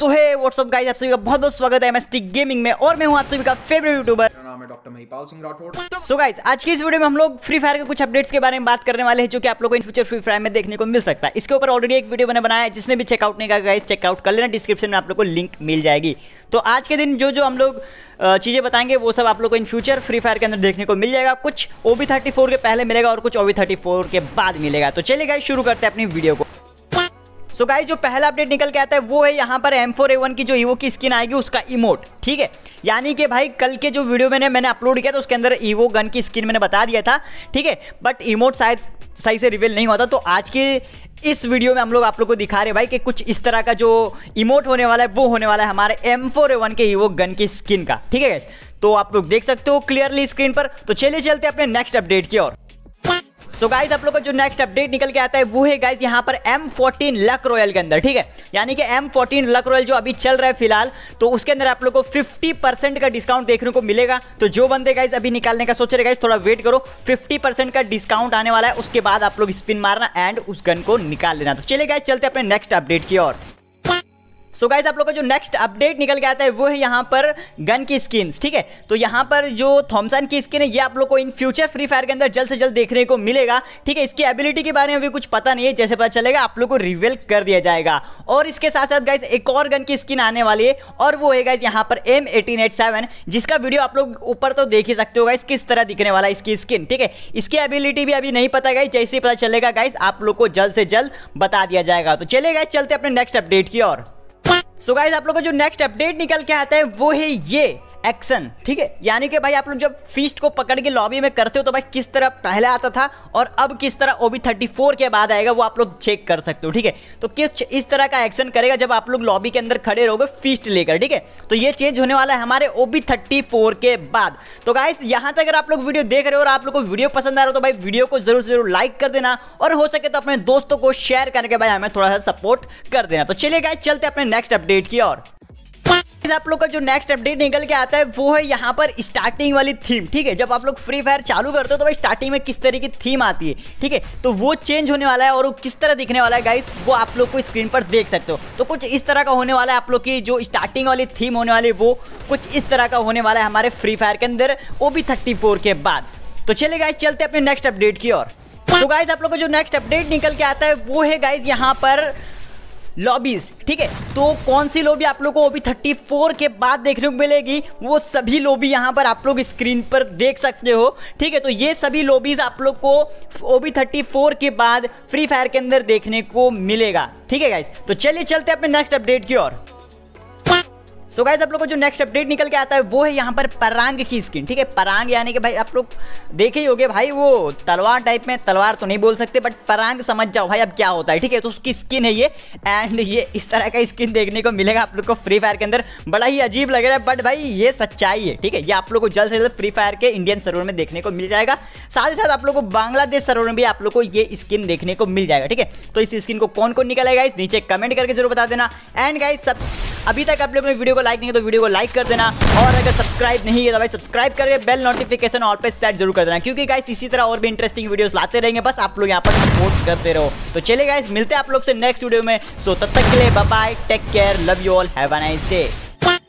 सो है WhatsApp guys आप सभी का बहुत बहुत स्वागत है एमएसटी गेमिंग में और मैं हूं आप सभी का फेवरेट यूट्यूबर नाम है doctor Mahipal Singh Rathore so guys आज की इस वीडियो में हम लोग फ्री फायर के कुछ अपडेट्स के बारे में बात करने वाले हैं जो कि आप लोगों को इन फ्यूचर फ्री फायर में देखने को मिल सकता है इसके ऊपर ऑलरेडी एक वीडियो मैंने बनाया है जिसने भी चेकआउट नहीं कहा गाइस चेकआउट कर लेना डिस्क्रिप्शन में आप लोग को लिंक मिल जाएगी तो आज के दिन जो जो हम लोग चीज़ें बताएंगे वो सब आप लोग को इन फ्यूचर फ्री फायर के अंदर देखने को मिल जाएगा कुछ ओवी थर्टी के पहले मिलेगा और कुछ ओवी थर्टी के बाद मिलेगा तो चलिए गाइस शुरू करते हैं अपनी वीडियो को सो गाइस जो पहला अपडेट निकल के आता है वो है यहाँ पर एम फोर की जो ईवो की स्किन आएगी उसका इमोट ठीक है यानी कि भाई कल के जो वीडियो मैंने मैंने अपलोड किया था उसके अंदर ईवो गन की स्किन मैंने बता दिया था ठीक है बट इमोट शायद सही से रिवील नहीं हुआ था तो आज के इस वीडियो में हम लोग आप लोग को दिखा रहे भाई कि कुछ इस तरह का जो इमोट होने वाला है वो होने वाला है हमारे एम फोर ए वन के ईवो गन की स्किन का ठीक है तो आप लोग देख सकते हो क्लियरली स्क्रीन पर तो चलिए चलते अपने नेक्स्ट अपडेट की ओर सो so गाइज आप लोगों का जो नेक्स्ट अपडेट निकल के आता है वो है गाइज यहाँ पर एम फोर्टीन लक रॉयल के अंदर ठीक है यानी कि M14 फोर्टीन लक रॉयल जो अभी चल रहा है फिलहाल तो उसके अंदर आप लोगों को फिफ्टी परसेंट का डिस्काउंट देखने को मिलेगा तो जो बंदे गाइज अभी निकालने का सोच रहे गाइज थोड़ा वेट करो फिफ्टी परसेंट का डिस्काउंट आने वाला है उसके बाद आप लोग स्पिन मारना एंड उस गन को निकाल लेना तो चले गाइज चलते अपने नेक्स्ट अपडेट की और सो so गाइज आप लोग का जो नेक्स्ट अपडेट निकल के आता है वो है यहाँ पर गन की स्किन्स ठीक है तो यहाँ पर जो थॉमसन की स्किन है ये आप लोग को इन फ्यूचर फ्री फायर के अंदर जल्द से जल्द देखने को मिलेगा ठीक है इसकी एबिलिटी के बारे में भी कुछ पता नहीं है जैसे पता चलेगा आप लोग को रिवील कर दिया जाएगा और इसके साथ साथ गाइज एक और गन की स्किन आने वाली है और वो है गाइज यहाँ पर एम जिसका वीडियो आप लोग ऊपर तो देख ही सकते हो गाइज किस तरह दिखने वाला इसकी स्किन ठीक है इसकी एबिलिटी भी अभी नहीं पता गई जैसे पता चलेगा गाइज आप लोग को जल्द से जल्द बता दिया जाएगा तो चले गाइज चलते अपने नेक्स्ट अपडेट की और सो so गाइज आप लोग का जो नेक्स्ट अपडेट निकल के आता है वो है ये एक्शन ठीक है यानी कि भाई आप लोग जब फीस्ट को पकड़ के लॉबी में करते हो तो भाई किस तरह पहले आता था और अब किस तरह ओ बी थर्टी फोर के बाद आएगा वो आप लोग चेक कर सकते हो ठीक है तो किस इस तरह का एक्शन करेगा जब आप लोग लॉबी के अंदर खड़े रहोगे फीस्ट लेकर ठीक है तो ये चेंज होने वाला है हमारे ओ बी थर्टी फोर के बाद तो गाइस यहां तक अगर आप लोग वीडियो देख रहे हो और आप लोग को वीडियो पसंद आ रहा हो तो भाई वीडियो को जरूर जरूर लाइक कर देना और हो सके तो अपने दोस्तों को शेयर करके भाई हमें थोड़ा सा सपोर्ट कर देना तो चलिए गाइस चलते अपने नेक्स्ट अपडेट की और आप लोग का जो नेक्स्ट अपडेट निकल के आता है वो है यहाँ पर स्टार्टिंग वाली थीम ठीक है जब आप लोग फ्री फायर चालू करते हो तो भाई स्टार्टिंग में किस तरीके की थीम आती है ठीक है तो वो चेंज होने वाला है और वो किस तरह दिखने वाला है गाइस वो आप लोग को स्क्रीन पर देख सकते हो तो कुछ इस तरह का होने वाला है आप लोग की जो स्टार्टिंग वाली थीम होने वाली वो कुछ इस तरह का होने वाला है हमारे फ्री फायर के अंदर वो भी थर्टी के बाद तो चले गाइस चलते अपने नेक्स्ट अपडेट की ओर तो गाइज आप लोग का जो नेक्स्ट अपडेट निकल के आता है वो है गाइज यहाँ पर लॉबीज ठीक है तो कौन सी लॉबी आप लोग को ओबी थर्टी फोर के बाद देखने को मिलेगी वो सभी लॉबी यहाँ पर आप लोग स्क्रीन पर देख सकते हो ठीक है तो ये सभी लॉबीज आप लोग को ओबी थर्टी फोर के बाद फ्री फायर के अंदर देखने को मिलेगा ठीक है गाइज तो चलिए चलते अपने नेक्स्ट अपडेट की ओर सो गाइज आप लोग को जो नेक्स्ट अपडेट निकल के आता है वो है यहाँ पर परांग की स्किन ठीक है परांग यानी कि भाई आप लोग देखे ही होगे भाई वो तलवार टाइप में तलवार तो नहीं बोल सकते बट परांग समझ जाओ भाई अब क्या होता है ठीक है तो उसकी स्किन है ये एंड ये इस तरह का स्किन देखने को मिलेगा आप लोग को फ्री फायर के अंदर बड़ा ही अजीब लग रहा है बट भाई ये सच्चाई है ठीक है ये आप लोग को जल्द से जल्द फ्री फायर के इंडियन सर्वर में देखने को मिल जाएगा साथ ही साथ आप लोग को बांग्लादेश सर्वर में भी आप लोग को ये स्किन देखने को मिल जाएगा ठीक है तो इस स्किन को कौन कौन निकलेगा इस नीचे कमेंट करके जरूर बता देना एंड गाइज सब अभी तक आप लोग ने वीडियो को लाइक नहीं है तो वीडियो को लाइक कर देना और अगर सब्सक्राइब नहीं है तो भाई सब्सक्राइब करके बेल नोटिफिकेशन और पे सेट जरूर कर देना क्योंकि गाइस इसी तरह और भी इंटरेस्टिंग वीडियोस लाते रहेंगे बस आप लोग यहाँ पर सपोर्ट करते रहो तो चले गाइस मिलते हैं आप लोग से नेक्स्ट वीडियो में सो तब तक के लिए bye take care love you all have a nice day